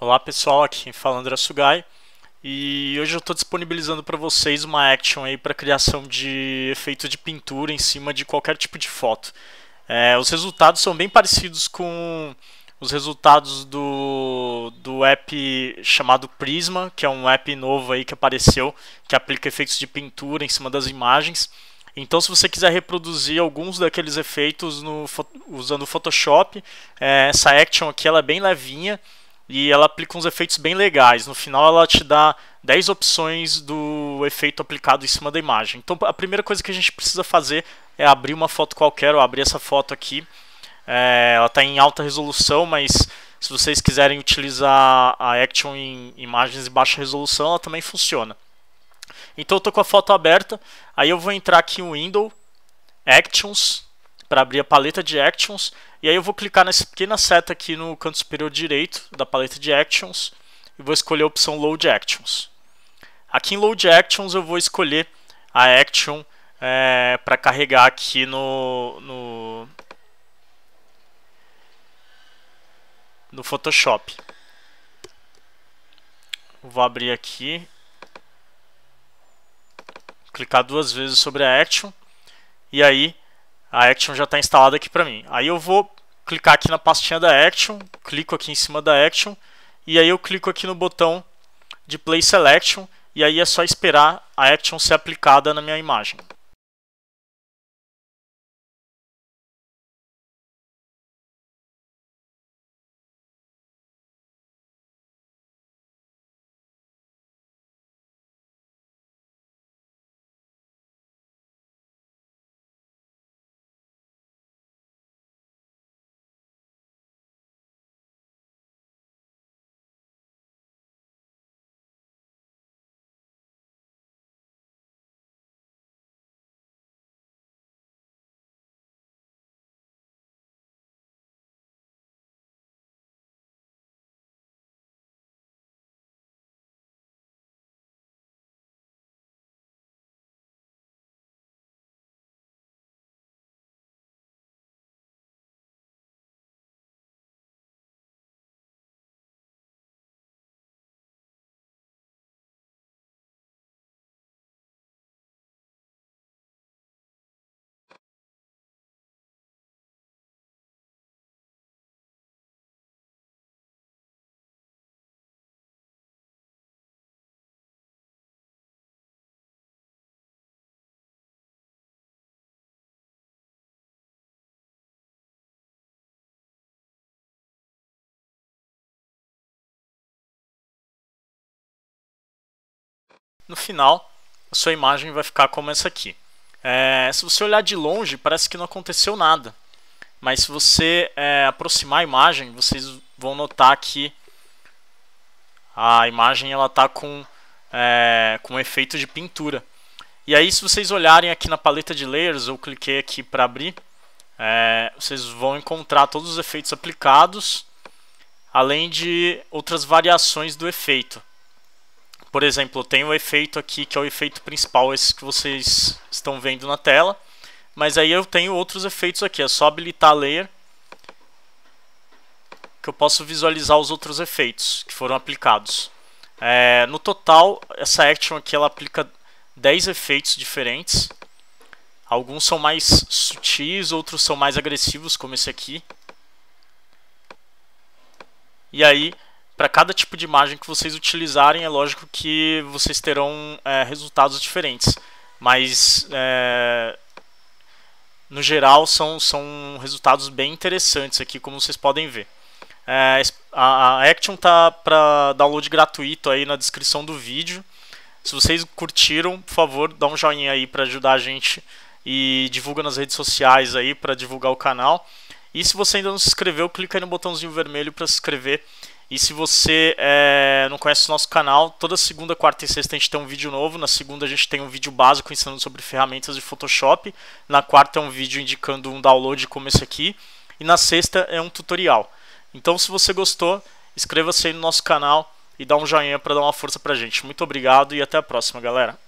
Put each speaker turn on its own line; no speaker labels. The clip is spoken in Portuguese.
Olá pessoal, aqui quem fala é André Sugai e hoje eu estou disponibilizando para vocês uma action aí para criação de efeito de pintura em cima de qualquer tipo de foto. É, os resultados são bem parecidos com os resultados do, do app chamado Prisma, que é um app novo aí que apareceu, que aplica efeitos de pintura em cima das imagens. Então, se você quiser reproduzir alguns daqueles efeitos no, usando o Photoshop, é, essa action aqui ela é bem levinha e ela aplica uns efeitos bem legais. No final ela te dá 10 opções do efeito aplicado em cima da imagem. Então a primeira coisa que a gente precisa fazer é abrir uma foto qualquer, ou abrir essa foto aqui. É, ela está em alta resolução, mas se vocês quiserem utilizar a Action em imagens de baixa resolução, ela também funciona. Então eu estou com a foto aberta, aí eu vou entrar aqui em Window, Actions, para abrir a paleta de Actions. E aí eu vou clicar nessa pequena seta aqui no canto superior direito da paleta de Actions e vou escolher a opção Load Actions. Aqui em Load Actions eu vou escolher a Action é, para carregar aqui no, no, no Photoshop. Vou abrir aqui, clicar duas vezes sobre a Action e aí a Action já está instalada aqui para mim. Aí eu vou clicar aqui na pastinha da Action, clico aqui em cima da Action, e aí eu clico aqui no botão de Play Selection, e aí é só esperar a Action ser aplicada na minha imagem. no final a sua imagem vai ficar como essa aqui. É, se você olhar de longe, parece que não aconteceu nada. Mas se você é, aproximar a imagem, vocês vão notar que a imagem ela está com, é, com um efeito de pintura. E aí, se vocês olharem aqui na paleta de layers, eu cliquei aqui para abrir, é, vocês vão encontrar todos os efeitos aplicados, além de outras variações do efeito. Por exemplo, tem o um efeito aqui que é o efeito principal, esse que vocês estão vendo na tela. Mas aí eu tenho outros efeitos aqui, é só habilitar a layer que eu posso visualizar os outros efeitos que foram aplicados. É, no total, essa action aqui ela aplica 10 efeitos diferentes. Alguns são mais sutis, outros são mais agressivos, como esse aqui. E aí para cada tipo de imagem que vocês utilizarem, é lógico que vocês terão é, resultados diferentes. Mas, é, no geral, são, são resultados bem interessantes aqui, como vocês podem ver. É, a, Action tá para download gratuito aí na descrição do vídeo. Se vocês curtiram, por favor, dá um joinha aí para ajudar a gente e divulga nas redes sociais aí para divulgar o canal. E se você ainda não se inscreveu, clica aí no botãozinho vermelho para se inscrever e se você é, não conhece o nosso canal, toda segunda, quarta e sexta a gente tem um vídeo novo. Na segunda a gente tem um vídeo básico ensinando sobre ferramentas de Photoshop. Na quarta é um vídeo indicando um download como esse aqui. E na sexta é um tutorial. Então se você gostou, inscreva-se aí no nosso canal e dá um joinha para dar uma força pra gente. Muito obrigado e até a próxima, galera.